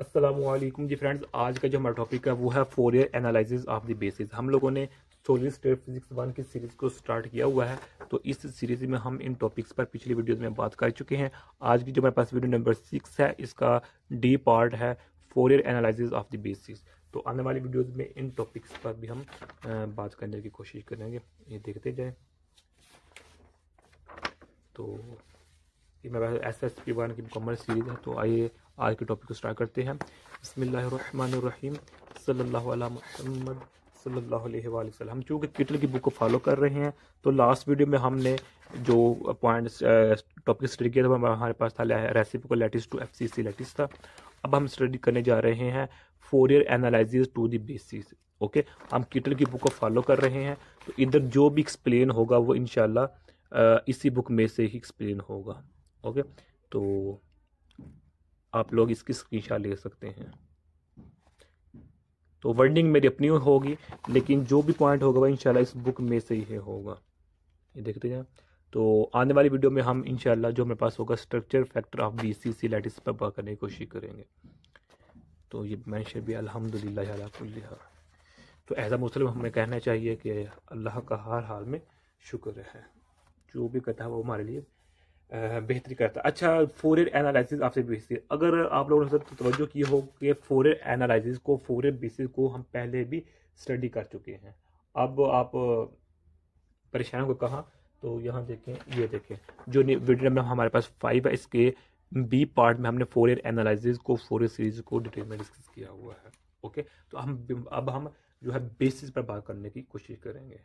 असलम जी friends आज का जो हमारा टॉपिक है वो है Fourier analysis of the basis हम लोगों ने सोलिड स्टेट फिजिक्स वन की सीरीज़ को स्टार्ट किया हुआ है तो इस सीरीज़ में हम इन टॉपिक्स पर पिछली वीडियोज़ में बात कर चुके हैं आज की जो हमारे पास वीडियो नंबर सिक्स है इसका डी पार्ट है Fourier analysis of the basis तो आने वाली वीडियोज़ में इन टॉपिक्स पर भी हम बात करने की कोशिश करेंगे ये देखते जाए तो ये मेरे पास एस एस पी वन की मुकम्मल सीरीज़ है तो आइए आज के टॉपिक को स्टार्ट करते हैं बसमीम सल्ला महमद चूँकि किटल की बुक को फॉलो कर रहे हैं तो लास्ट वीडियो में हमने जो पॉइंट टॉपिक स्टडी किया था हमारे पास था reciprocal lattice to F C C lattice था अब हम स्टडी करने जा रहे हैं Fourier analysis to the basis okay हम किटल की बुक को फॉलो कर रहे हैं तो इधर जो भी एक्सप्लेन होगा वो इन इसी बुक में से ही एक्सप्लेन होगा ओके तो आप लोग इसकी स्क्रीनशॉट ले सकते हैं तो वर्डिंग मेरी अपनी होगी लेकिन जो भी पॉइंट होगा वह इंशाल्लाह इस बुक में से ही होगा ये देखते हैं तो आने वाली वीडियो में हम इंशाल्लाह जो हमारे पास होगा structure factor of B C C lattice पर करने की कोशिश करेंगे तो ये मैं भी अलहमदिल्ला तो एज आ मुस्लिम हमें कहना चाहिए कि अल्लाह का हर हाल में शुक्र है जो भी कहता है वो हमारे लिए बेहतरी करता है अच्छा फोर एयर एनालिसिस आपसे बेहतरी अगर आप लोगों ने सर तोज्जो की हो कि फोर एयर एनालिसिस को फोर एयर बेसिस को हम पहले भी स्टडी कर चुके हैं अब आप परेशान को कहा तो यहाँ देखें ये देखें जो वीडियो नंबर हमारे पास फाइव है इसके बी पार्ट में हमने फोर एयर एनालिसिस को फोर एयर सीरीज को डिटेल में डिस्कस किया हुआ है ओके तो हम अब हम जो है बेसिस पर बात करने की कोशिश करेंगे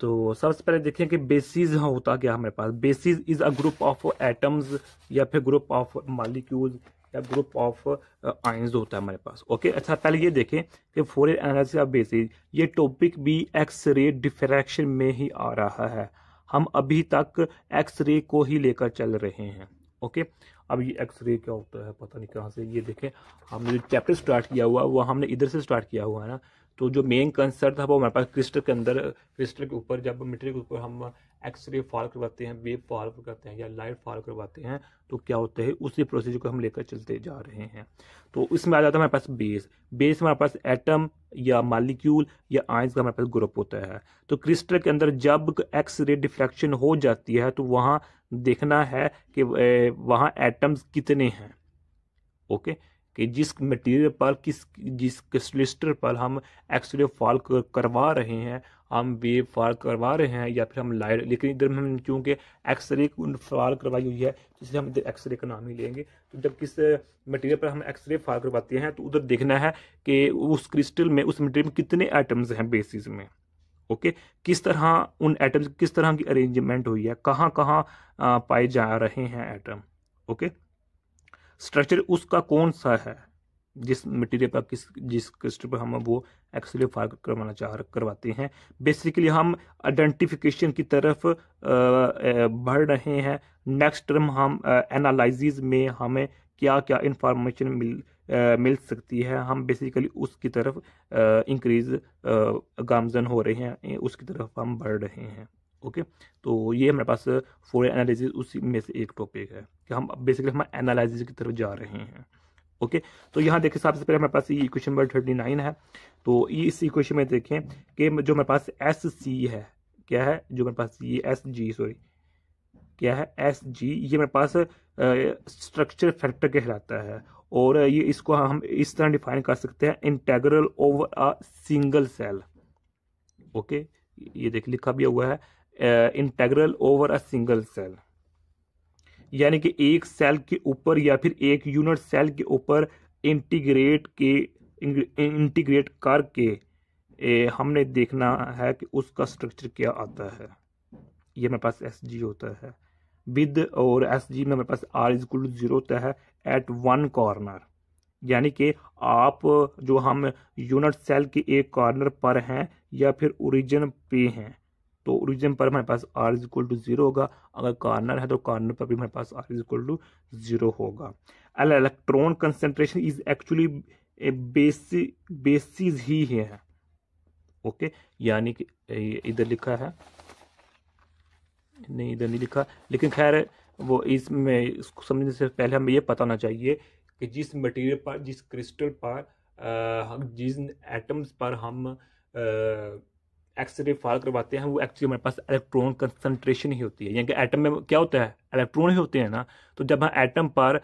तो सबसे पहले देखें कि बेसिस होता क्या हमारे पास basis is a group of atoms या फिर ग्रुप ऑफ मालिक्यूल या ग्रुप ऑफ आइंस होता है हमारे पास ओके अच्छा पहले ये देखें कि फोर एनालिसिस ऑफ बेसिस ये टॉपिक भी एक्स रे डिफ्रैक्शन में ही आ रहा है हम अभी तक एक्स रे को ही लेकर चल रहे हैं ओके अब ये एक्स रे क्या होता है पता नहीं कहाँ से ये देखें हमने जो चैप्टर स्टार्ट किया हुआ वो हमने इधर से स्टार्ट किया हुआ है ना तो जो मेन कंसर्न था वो हमारे पास क्रिस्टल के अंदर क्रिस्टल के ऊपर जब मटेरियल के ऊपर हम एक्सरे फॉल करवाते हैं वेव फॉल करवाते हैं या लाइट फॉल करवाते हैं तो क्या होता है उसी प्रोसीजर को हम लेकर चलते जा रहे हैं तो इसमें आ जाता है हमारे पास बेस बेस हमारे पास एटम या मालिक्यूल या आइंस का हमारे पास ग्रुप होता है तो क्रिस्टल के अंदर जब एक्स रे डिफ्रैक्शन हो जाती है तो वहाँ देखना है कि वहाँ एटम्स कितने हैं ओके okay? कि जिस मटेरियल पर किस जिस क्रिस्टलिस्टर पर हम एक्सरे फॉल करवा रहे हैं हम वेव फॉल करवा रहे हैं या फिर हम लाइट लेकिन इधर में हम चूँकि एक्सरे फॉल करवाई हुई है इसलिए हम इधर एक्सरे का नाम ही लेंगे तो जब किस मटेरियल पर हम एक्सरे फॉल करवाते हैं तो उधर देखना है कि उस क्रिस्टल में उस मटेरियल में कितने आइटम्स हैं बेसिस में ओके किस तरह उन आइटम्स किस तरह की अरेंजमेंट हुई है कहाँ कहाँ पाए जा रहे हैं आइटम ओके okay? स्ट्रक्चर उसका कौन सा है जिस मटेरियल पर किस जिस क्रिस्टल पर हम वो एक्सरे फायर करवाना चाह करवाते हैं बेसिकली हम आइडेंटिफिकेशन की तरफ बढ़ रहे हैं नेक्स्ट टर्म हम एनालिस में हमें क्या क्या इंफॉर्मेशन मिल आ, मिल सकती है हम बेसिकली उसकी तरफ इंक्रीज गामजन हो रहे हैं उसकी तरफ हम बढ़ रहे हैं ओके तो ये हमारे पास फोर एनालिसिस उसी में से एक टॉपिक है कि हम बेसिकली हम एनालिसिस की तरफ जा रहे हैं ओके okay, तो यहाँ देखिए सबसे पहले हमारे पास ये इक्वेशन नंबर थर्टी नाइन है तो ये इस इक्वेशन में देखें कि जो मेरे पास एस सी है क्या है जो मेरे पास ये एस जी सॉरी क्या है एस जी ये मेरे पास स्ट्रक्चर फैक्टर कहलाता है और ये इसको हम इस तरह डिफाइन कर सकते हैं integral over a single cell okay ये देख लिखा भी हुआ है integral over a single cell यानी कि एक सेल के ऊपर या फिर एक यूनिट सेल के ऊपर इंटीग्रेट के इंटीग्रेट करके ए, हमने देखना है कि उसका स्ट्रक्चर क्या आता है ये मेरे पास एस जी होता है विद और एस जी में मेरे पास आर इज टू जीरो होता है एट वन कॉर्नर यानी कि आप जो हम यूनिट सेल के एक कॉर्नर पर हैं या फिर ओरिजिन पे हैं तो ओरिजिन पर हमारे पास R is equal to zero होगा अगर कार्नर है तो कार्नर पर भी हमारे पास R is equal to zero होगा L electron concentration is actually बेसी बेसिस ही है ओके यानी कि इधर लिखा है नहीं इधर नहीं लिखा लेकिन खैर वो इसमें इसको समझने से पहले हमें यह पता होना चाहिए कि जिस मटेरियल पर जिस क्रिस्टल पर जिस एटम्स पर हम आ, एक्सरे फाल करवाते हैं वो एक्चुअली हमारे पास इलेक्ट्रॉन कंसनट्रेशन ही होती है यानी कि एटम में क्या होता है इलेक्ट्रॉन ही होते हैं ना तो जब हम एटम पर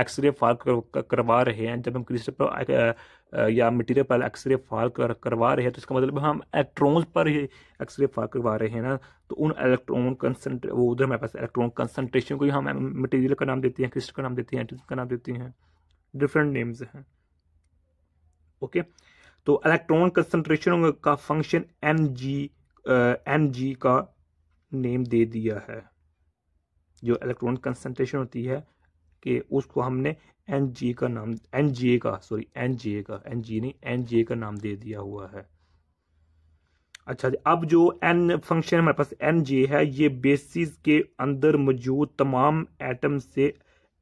एक्सरे फाल करवा रहे हैं जब हम क्रिस्टल पर या मटेरियल पर एक्सरे फाल करवा रहे हैं तो इसका मतलब हम इलेक्ट्रॉन पर ही एक्सरे फाल करवा रहे हैं ना तो उन इलेक्ट्रॉन कंसनट्रे वो उधर हमारे पास इलेक्ट्रॉन कंसनट्रेशन को ही हम मटेरियल का नाम देते हैं क्रिस्टल का नाम देते हैं एटम का नाम देते हैं डिफरेंट नेम्स हैं ओके okay? तो इलेक्ट्रॉन कंसंट्रेशन का function N G N G का नेम दे दिया है जो इलेक्ट्रॉन कंसंट्रेशन होती है कि उसको हमने एन जी का नाम एन जी ए का सॉरी एन जी ए का एन जी नहीं एन जी ए का नाम दे दिया हुआ है अच्छा अब जो एन फंक्शन हमारे पास एन जे है ये बेसिस के अंदर मौजूद तमाम एटम से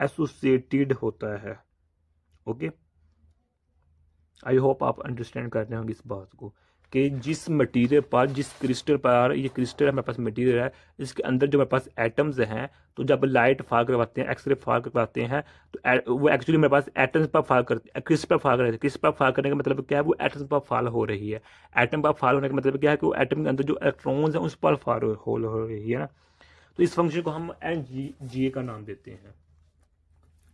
एसोसिएटेड होता है ओके okay? आई होप आप अंडरस्टैंड करते होंगे इस बात को कि जिस मटेरियल पर जिस क्रिस्टल पर ये क्रिस्टल हमारे पास मटेरियल है इसके अंदर जो हमारे पास एटम्स हैं तो जब लाइट फार करवाते हैं एक्सरे फार करवाते हैं तो वो एक्चुअली मेरे पास एटम्स पर फार करते क्रिस्ट पर फार करते क्रिस्ट पर फार करने का मतलब क्या है वो एटम्स पर फाल हो रही है एटम पर फाल होने का मतलब क्या है कि वो एटम के अंदर जो इलेक्ट्रॉन्स हैं उस पर फाल हो रही है ना तो इस फंक्शन को हम एन जी जी ए का नाम देते हैं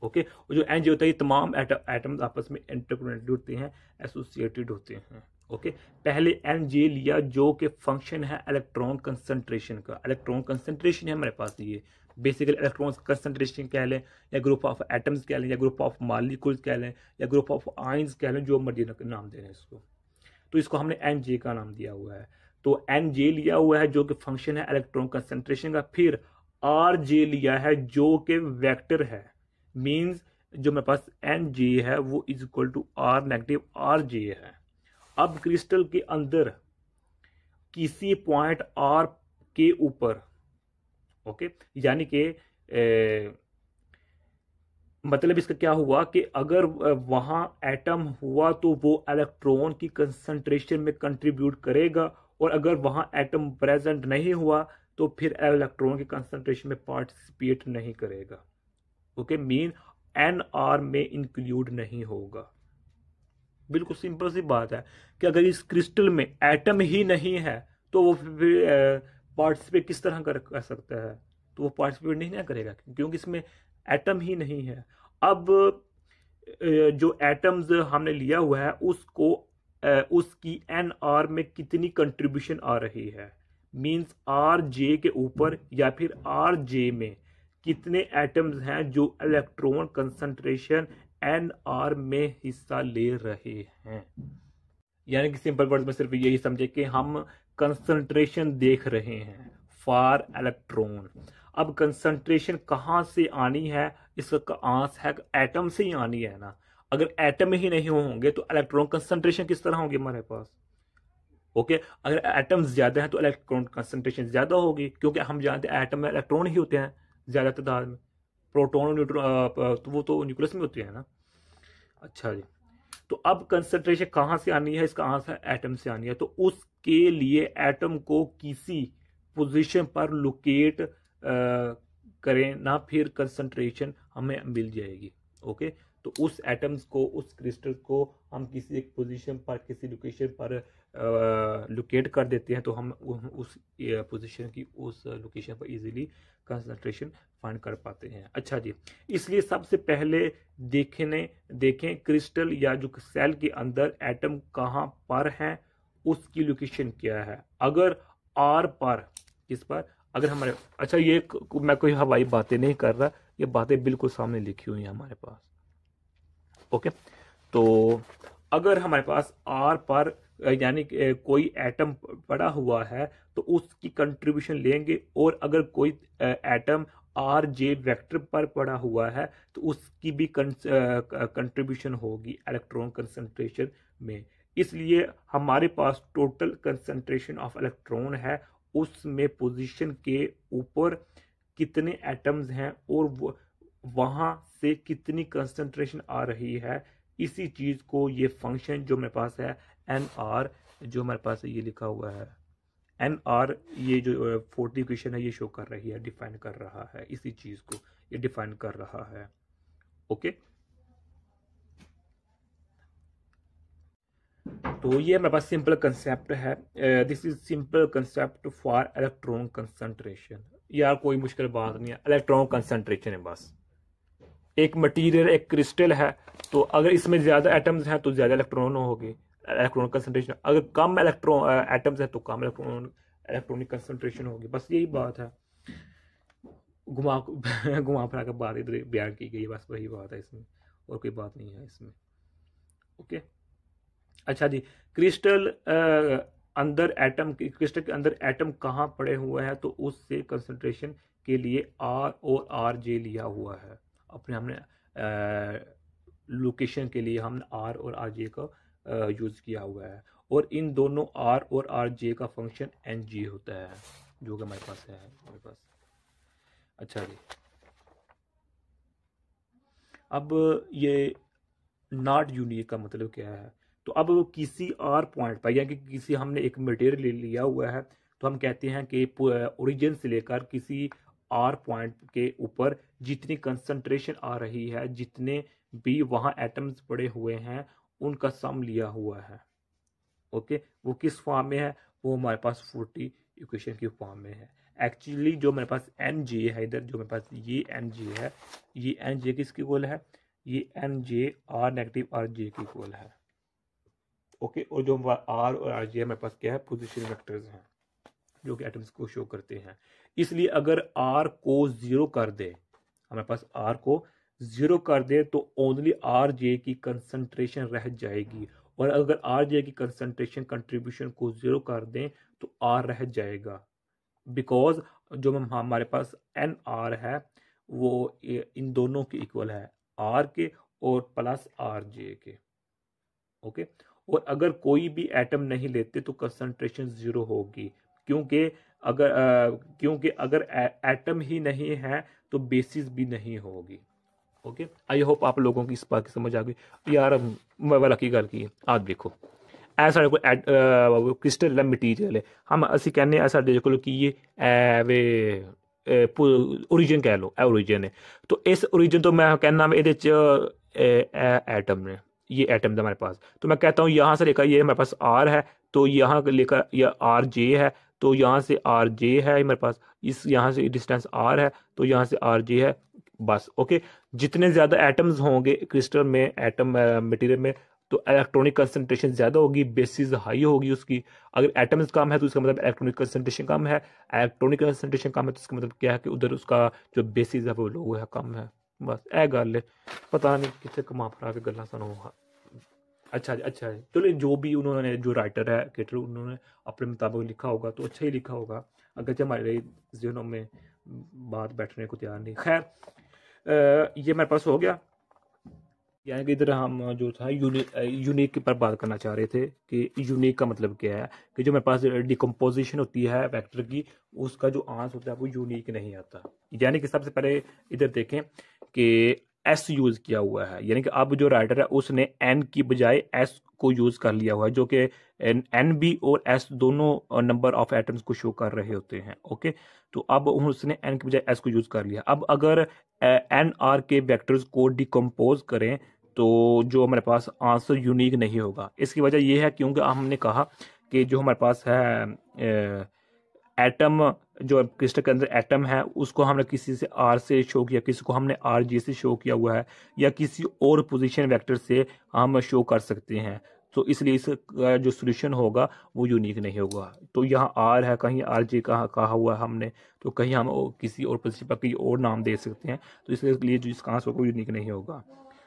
ओके और जो एन होता है ये तमाम आइटम्स आपस में इंटरकनेक्टेड होते हैं एसोसिएटेड होते हैं ओके पहले एन जे लिया जो कि फंक्शन है इलेक्ट्रॉन कंसंट्रेशन का इलेक्ट्रॉन कंसंट्रेशन है हमारे पास ये बेसिकली इलेक्ट्रॉन कंसंट्रेशन कह लें या ग्रुप ऑफ एटम्स कह लें या ग्रुप ऑफ मालिकुल्स कह लें या ग्रुप ऑफ आइंस कह लें जो मर्जी नाम दे रहे हैं इसको तो इसको हमने एन जे का नाम दिया हुआ है तो एन जे लिया हुआ है जो कि फंक्शन है इलेक्ट्रॉन कंसंट्रेशन का फिर आर जे लिया है जो कि वैक्टर है मीन्स जो मेरे पास एन जे है वो is equal to R negative R J है अब क्रिस्टल के अंदर किसी पॉइंट आर के ऊपर ओके यानी कि मतलब इसका क्या हुआ कि अगर वहाँ एटम हुआ तो वो इलेक्ट्रॉन की कंसंट्रेशन में कंट्रीब्यूट करेगा और अगर वहाँ एटम प्रेजेंट नहीं हुआ तो फिर इलेक्ट्रॉन की कंसंट्रेशन में पार्टिसिपेट नहीं करेगा ओके मीन एन आर में इंक्लूड नहीं होगा बिल्कुल सिंपल सी बात है कि अगर इस क्रिस्टल में एटम ही नहीं है तो वो फिर पार्टिसिपेट किस तरह कर, कर सकता है तो वो पार्टिसिपेट नहीं ना करेगा क्योंकि इसमें एटम ही नहीं है अब जो एटम्स हमने लिया हुआ है उसको उसकी एन आर में कितनी कंट्रीब्यूशन आ रही है मींस आर जे के ऊपर या फिर आर जे में कितने एटम्स हैं जो इलेक्ट्रॉन कंसंट्रेशन एन आर में हिस्सा ले रहे हैं यानी कि सिंपल वर्ड में सिर्फ यही समझे कि हम कंसंट्रेशन देख रहे हैं फॉर इलेक्ट्रॉन अब कंसंट्रेशन कहाँ से आनी है इसका आंस है एटम से ही आनी है ना अगर एटम ही नहीं होंगे तो इलेक्ट्रॉन कंसंट्रेशन किस तरह होंगे हमारे पास ओके अगर एटम ज्यादा है तो इलेक्ट्रॉन कंसंट्रेशन ज्यादा होगी क्योंकि हम जानते हैं एटम में इलेक्ट्रॉन ही होते हैं ज़्यादा तादाद में प्रोटोन और न्यूट्रॉन तो वो तो न्यूक्लियस में होते हैं ना अच्छा जी तो अब कंसनट्रेशन कहाँ से आनी है इसका आंसर एटम से आनी है तो उसके लिए एटम को किसी पोजीशन पर लोकेट करें ना फिर कंसनट्रेशन हमें मिल जाएगी ओके तो उस एटम्स को उस क्रिस्टल को हम किसी एक पोजीशन पर किसी लोकेशन पर लोकेट कर देते हैं तो हम उस पोजीशन की उस लोकेशन पर इजीली कंसंट्रेशन फाइंड कर पाते हैं अच्छा जी इसलिए सबसे पहले देखने देखें क्रिस्टल या जो सेल के अंदर एटम कहाँ पर हैं उसकी लोकेशन क्या है अगर आर पर किस पर अगर हमारे अच्छा ये मैं कोई हवाई बातें नहीं कर रहा ये बातें बिल्कुल सामने लिखी हुई हैं हमारे पास ओके तो अगर हमारे पास आर पर यानी कोई एटम पड़ा हुआ है तो उसकी कंट्रीब्यूशन लेंगे और अगर कोई एटम आर जे वैक्टर पर पड़ा हुआ है तो उसकी भी कंट्रीब्यूशन होगी इलेक्ट्रॉन कंसंट्रेशन में इसलिए हमारे पास टोटल कंसंट्रेशन ऑफ इलेक्ट्रॉन है उसमें पोजीशन के ऊपर कितने एटम्स हैं और वहाँ से कितनी कंसंट्रेशन आ रही है इसी चीज़ को ये फंक्शन जो मेरे पास है एन आर जो हमारे पास ये लिखा हुआ है एन आर ये जो फोर्टी इक्वेशन है ये शो कर रही है डिफाइन कर रहा है इसी चीज़ को ये डिफाइन कर रहा है ओके तो ये हमारे पास सिंपल कंसेप्ट है this is simple concept for electron concentration यार कोई मुश्किल बात नहीं है इलेक्ट्रॉन कंसंट्रेशन है बस एक मटेरियल एक क्रिस्टल है तो अगर इसमें ज़्यादा एटम्स हैं तो ज़्यादा इलेक्ट्रॉन गए इलेक्ट्रॉन कंसनट्रेशन अगर कम इलेक्ट्रॉन एटम्स हैं तो कम इलेक्ट्रॉन इलेक्ट्रॉनिक कंसनट्रेशन होगी बस यही बात है घुमा घुमा फिरा कर बात इधर बयान की गई बस वही बात है इसमें और कोई बात नहीं है इसमें ओके अच्छा जी क्रिस्टल अंदर एटम क्रिस्टल के अंदर एटम कहाँ पड़े हुए हैं तो उससे कंसंट्रेशन के लिए आर और आर जे लिया हुआ है अपने हमने लोकेशन के लिए हमने आर और आर जे का यूज़ किया हुआ है और इन दोनों आर और आर जे का फंक्शन एन जी होता है जो कि हमारे पास है हमारे पास अच्छा जी अब ये नॉट यूनिक का मतलब क्या है तो अब किसी आर पॉइंट पर यानी कि किसी हमने एक मटेरियल ले लिया हुआ है तो हम कहते हैं कि ओरिजिन से लेकर किसी आर पॉइंट के ऊपर जितनी कंसंट्रेशन आ रही है जितने भी वहाँ एटम्स पड़े हुए हैं उनका सम लिया हुआ है ओके वो किस फॉर्म में है वो हमारे पास फोर्टी इक्वेशन की फॉर्म में है एक्चुअली जो मेरे पास एन जे है इधर जो मेरे पास ये एन है ये एन जे किसकी गोल है ये N J R negative R J की गोल है ओके और जो आर और आर जे मेरे पास क्या है पोजिशन वैक्टर्स हैं जो कि एटम्स को शो करते हैं इसलिए अगर आर को ज़ीरो कर दे हमारे पास आर को ज़ीरो कर दे तो ओनली आर जे की कंसंट्रेशन रह जाएगी और अगर आर जे की कंसंट्रेशन कंट्रीब्यूशन को ज़ीरो कर दें तो आर रह जाएगा बिकॉज जो हमारे पास एन आर है वो इन दोनों के इक्वल है आर के और प्लस आर जे के ओके और अगर कोई भी एटम नहीं लेते तो कंसंट्रेशन ज़ीरो होगी क्योंकि अगर क्योंकि अगर एटम ही नहीं है तो बेसिस भी नहीं होगी ओके आई होप आप लोगों की इस बात की समझ आ गई यार वाला की गल की आज देखो ए क्रिस्टल मटीरियल है हम ਮਟੀਰੀਅਲ ਹੈ ਹਮ ਅਸੀਂ ਕਹਿੰਦੇ ਆ ਸਾਡੇ ਕੋਲ ਕੀ ਹੈ ਵੇ तो इस ओरिजिन तो मैं कहना ये एटम ने ये एटम था हमारे पास तो मैं कहता हूँ यहाँ से लेकर ये हमारे पास आर है तो यहाँ लेकर यह आर जे है तो यहाँ से आर जे है मेरे पास इस यहाँ से डिस्टेंस आर है तो यहाँ से आर जे है बस ओके जितने ज़्यादा एटम्स होंगे क्रिस्टल में एटम मटेरियल में तो इलेक्ट्रॉनिक कंसनट्रेशन ज़्यादा होगी बेसिस हाई होगी उसकी अगर एटम्स कम है तो उसका मतलब इलेक्ट्रॉनिक कंसनट्रेशन कम है इलेक्ट्रॉनिक कंसनट्रेशन कम है तो उसका मतलब क्या है कि उधर उसका जो बेसिस है वो लो है कम है बस ए गल पता नहीं कितने कमा फरा के गल्ला सानू अच्छा अच्छा चलो तो जो भी उन्होंने जो राइटर है क्रिएटर उन्होंने अपने मुताबिक लिखा होगा तो अच्छा ही लिखा होगा अगरचे हमारे जहनों में बात बैठने को तैयार नहीं खैर ये मेरे पास हो गया यानी कि इधर हम जो था यूनिक यूनिक पर बात करना चाह रहे थे कि यूनिक का मतलब क्या है कि जो मेरे पास डिकम्पोजिशन होती है वेक्टर की उसका जो आंस होता है वो यूनिक नहीं आता यानी कि सबसे पहले इधर देखें कि एस यूज किया हुआ है यानी कि अब जो राइटर है उसने एन की बजाय एस को यूज कर लिया हुआ है जो कि एन बी और एस दोनों नंबर ऑफ एटम्स को शो कर रहे होते हैं ओके तो अब उसने एन की बजाय एस को यूज कर लिया अब अगर एन आर के वेक्टर्स को डिकम्पोज करें तो जो हमारे पास आंसर यूनिक नहीं होगा इसकी वजह यह है क्योंकि हमने कहा कि जो हमारे पास है एटम जो क्रिस्टल के अंदर एटम है उसको हमने किसी से आर से शो किया किसी को हमने आर जी से शो किया हुआ है या किसी और पोजीशन वेक्टर से हम शो कर सकते हैं तो इसलिए इसका जो सोल्यूशन होगा वो यूनिक नहीं होगा तो यहाँ आर है कहीं आर जी कहा, कहा हुआ है हमने तो कहीं हम किसी और पोजिशन पर कहीं और नाम दे सकते हैं तो इसलिए जो इसका आंसर होगा यूनिक नहीं होगा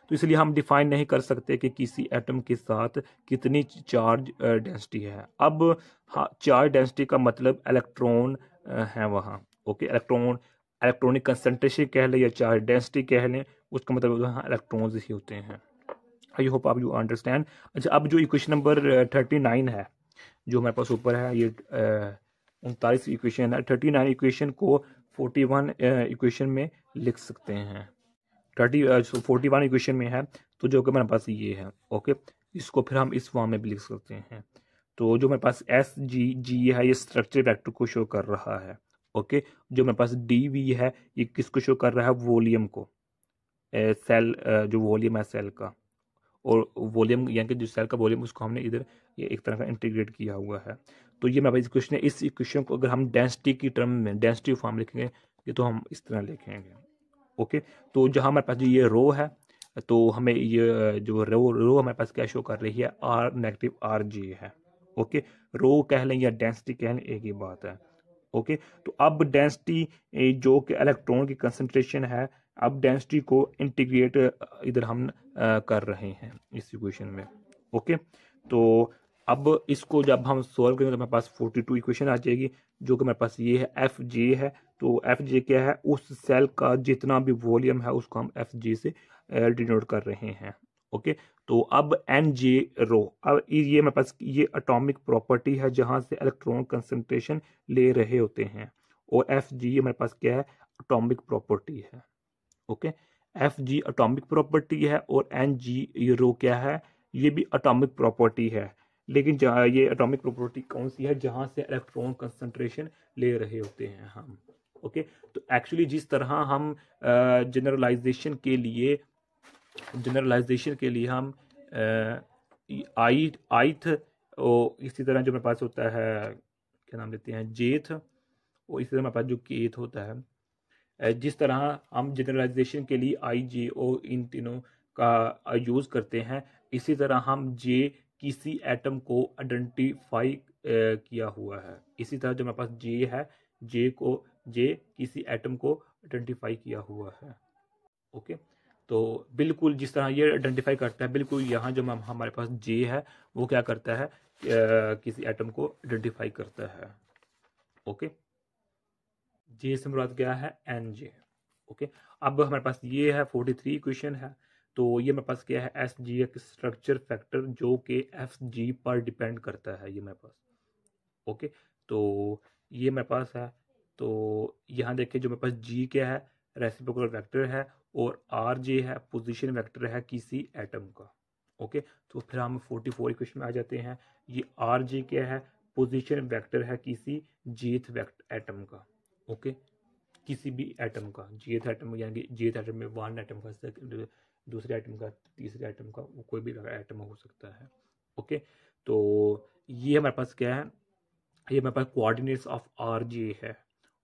तो इसलिए हम डिफाइन नहीं कर सकते कि किसी एटम के साथ कितनी चार्ज डेंसिटी है अब हाँ चार्ज डेंसिटी का मतलब इलेक्ट्रॉन हैं वहाँ ओके इलेक्ट्रॉन इलेक्ट्रॉनिक कंसनट्रेशन कह लें या चार्ज डेंसिटी कह लें उसका मतलब वहाँ इलेक्ट्रॉन्स ही होते हैं आई होप आप यू अंडरस्टैंड अच्छा अब जो इक्वेशन नंबर थर्टी नाइन है जो हमारे पास ऊपर है ये उनतालीस इक्वेशन है थर्टी नाइन इक्वेशन को फोर्टी वन इक्वेशन में लिख सकते हैं थर्टी फोर्टी वन इक्वेशन में है तो जो कि हमारे पास ये है ओके इसको फिर हम इस फॉर्म में भी लिख सकते हैं तो जो मेरे पास एस जी जी है ये स्ट्रक्चर वैक्टर को शो कर रहा है ओके जो मेरे पास डी वी है ये किसको शो कर रहा है वॉल्यूम को ए, सेल जो वॉल्यूम है सेल का और वॉल्यूम यानी कि जो सेल का वॉल्यूम उसको हमने इधर ये एक तरह का इंटीग्रेट किया हुआ है तो ये मेरे पास इक्वेशन है इस इक्वेशन को अगर हम डेंसिटी की टर्म में डेंसिटी फॉर्म लिखेंगे ये तो हम इस तरह लिखेंगे ओके तो जहाँ हमारे पास जो ये रो है तो हमें ये जो रो रो हमारे पास क्या शो कर रही है आर नेगेटिव आर जी है ओके रो कह लें या डेंसिटी कह लें एक ही बात है ओके तो अब डेंसिटी जो कि इलेक्ट्रॉन की कंसंट्रेशन है अब डेंसिटी को इंटीग्रेट इधर हम कर रहे हैं इस इक्वेशन में ओके तो अब इसको जब हम सॉल्व करेंगे तो हमारे पास 42 इक्वेशन आ जाएगी जो कि हमारे पास ये है एफ जे है तो एफ जे क्या है उस सेल का जितना भी वॉल्यूम है उसको हम एफ जे से डिनोट कर रहे हैं ओके तो अब एन जे रो अब ये मेरे पास ये अटोमिक प्रॉपर्टी है जहाँ से इलेक्ट्रॉन कंसंट्रेशन ले रहे होते हैं और एफ जी ये मेरे पास क्या है अटोमिक प्रॉपर्टी है okay F G atomic property है और एन जी ये रो क्या है ये भी अटोमिक प्रॉपर्टी है लेकिन ये अटोमिक प्रॉपर्टी कौन सी है जहाँ से इलेक्ट्रॉन कंसनट्रेशन ले रहे होते हैं हम ओके okay? तो एक्चुअली जिस तरह हम जनरलाइजेशन uh, के लिए जनरलाइजेशन के लिए हम आई आइथ और इसी तरह जो मेरे पास होता है क्या नाम लेते हैं जेथ और इसी तरह मेरे पास जो केथ होता है जिस तरह हम जनरलाइजेशन के लिए आई जे ओ इन तीनों का यूज़ करते हैं इसी तरह हम जे किसी एटम को आइडेंटिफाई किया हुआ है इसी तरह जो मेरे पास जे है जे को जे किसी एटम को आइडेंटिफाई किया हुआ है ओके okay? तो बिल्कुल जिस तरह ये आइडेंटिफाई करता है बिल्कुल यहाँ जो हमारे पास जे है वो क्या करता है किसी एटम को आइडेंटिफाई करता है ओके जे से मुराद क्या है एन जे ओके अब हमारे पास ये है फोर्टी थ्री इक्वेशन है तो ये मेरे पास क्या है एस जी एक स्ट्रक्चर फैक्टर जो कि एफ जी पर डिपेंड करता है ये मेरे पास ओके तो ये मेरे पास है तो यहाँ देखिए जो मेरे पास जी क्या है रेसिप्रोकल वेक्टर है और आर जे है पोजीशन वेक्टर है किसी एटम का ओके तो फिर हम 44 इक्वेशन में आ जाते हैं ये आर जे क्या है पोजीशन वेक्टर है किसी जेथ वेक्टर एटम का ओके किसी भी एटम का जेथ एटम यानी कि जेथ एटम में वन एटम का दूसरे एटम का तीसरे एटम का कोई भी एटम हो सकता है ओके तो ये हमारे पास क्या है ये हमारे पास कोऑर्डिनेट्स ऑफ आर जे है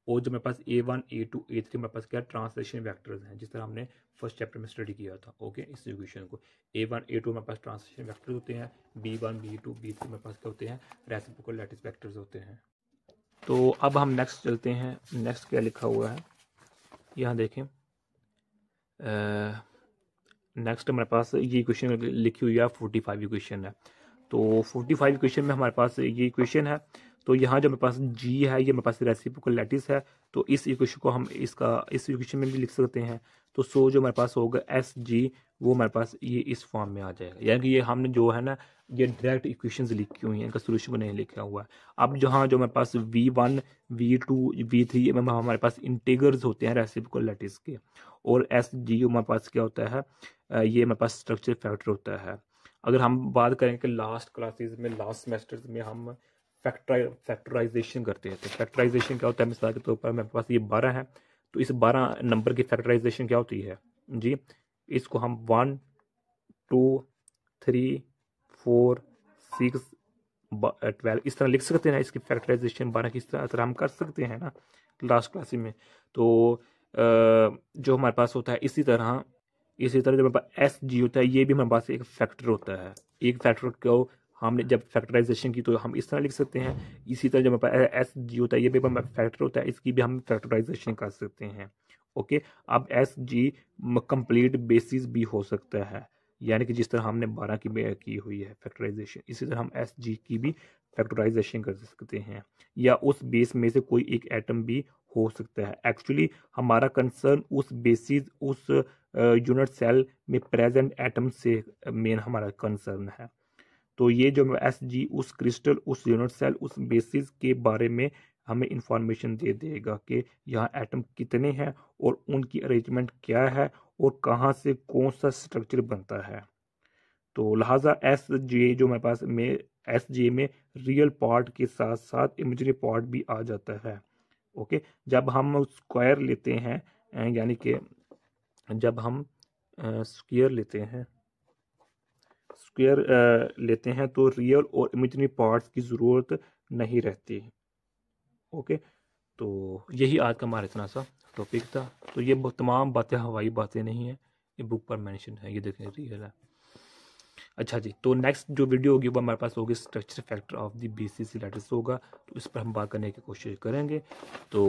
और जो मेरे पास A one A two A three मेरे पास क्या ट्रांसलेशन वैक्टर्स हैं जिस तरह हमने फर्स्ट चैप्टर में स्टडी किया था ओके इस इक्वेशन को ए वन ए टू मेरे पास ट्रांसलेशन वैक्टर्स होते हैं B one B two B three मेरे पास क्या होते हैं रेसिप्रोकल लैटिस वैक्टर्स होते हैं तो अब हम नेक्स्ट चलते हैं नेक्स्ट क्या लिखा हुआ है यहाँ देखें नेक्स्ट हमारे पास ये इक्वेशन लिखी हुई है फोर्टी फाइव इक्वेशन है तो फोर्टी फाइव इक्वेशन में हमारे पास ये इक्वेशन है तो यहाँ जो मेरे पास जी है ये मेरे पास रेसिपिकल लेटिस है तो इस इक्वेशन को हम इसका इस इक्वेशन में भी लिख सकते हैं तो सो जो मेरे पास होगा एस जी वो मेरे पास ये इस फॉर्म में आ जाएगा यानी कि ये हमने जो है ना ये डायरेक्ट इक्वेशन लिखी हुई हैं इनका सोल्यूशन नहीं लिखा हुआ है अब जहाँ जो मेरे पास V one V two V three हमारे पास इंटीगर्स होते हैं रेसिपिकल लेटिस के और एस जी हमारे पास क्या होता है ये हमारे पास स्ट्रक्चर फैक्टर होता है अगर हम बात करें कि लास्ट क्लासेस में लास्ट सेमेस्टर्स में हम फैक्टराइजेशन करते हैं तो फैक्टराइजेशन क्या होता है मिसाल के तौर पर मेरे पास ये बारह है तो इस बारह नंबर की फैक्टराइजेशन क्या होती है जी इसको हम one two three four six twelve इस तरह लिख सकते हैं ना इसकी फैक्टराइजेशन बारह की इस तरह हम कर सकते हैं ना लास्ट क्लास में तो जो हमारे पास होता है इसी तरह इसी तरह जो हमारे पास एस जी होता है ये भी हमारे पास एक फैक्टर होता है एक फैक्टर को हमने जब फैक्टराइजेशन की तो हम इस तरह लिख सकते हैं इसी तरह जब हमारे एस जी होता है ये भी फैक्टर होता है इसकी भी हम फैक्टराइजेशन कर सकते हैं ओके अब एस जी कम्प्लीट बेसिस भी हो सकता है यानी कि जिस तरह हमने बारह की की हुई है फैक्टराइजेशन इसी तरह हम एस जी की भी फैक्टराइजेशन कर सकते हैं या उस बेस में से कोई एक एटम भी हो सकता है एक्चुअली हमारा कंसर्न उस बेसिस उस यूनिट सेल में प्रेजेंट एटम से मेन हमारा कंसर्न है तो ये जो एस जी उस क्रिस्टल उस यूनिट सेल उस बेसिस के बारे में हमें इंफॉर्मेशन दे देगा कि यहाँ एटम कितने हैं और उनकी अरेंजमेंट क्या है और कहाँ से कौन सा स्ट्रक्चर बनता है तो लिहाजा एस जे जो मेरे पास में एस जे में रियल पार्ट के साथ साथ इमेजरी पार्ट भी आ जाता है ओके जब हम स्क्वायर लेते हैं यानी कि जब हम स्क्वायर लेते हैं स्क्वायर लेते हैं तो रियल और इमेजनरी पार्ट्स की ज़रूरत नहीं रहती ओके तो यही आज का हमारा इतना सा टॉपिक था तो ये तमाम बातें हवाई बातें नहीं हैं ये बुक पर मेंशन है ये देखें रियल है अच्छा जी तो नेक्स्ट जो वीडियो होगी वो हमारे पास होगी structure factor of the B C C lattice होगा तो इस पर हम बात करने की कोशिश करेंगे तो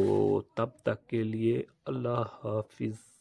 तब तक के लिए अल्लाह हाफिज़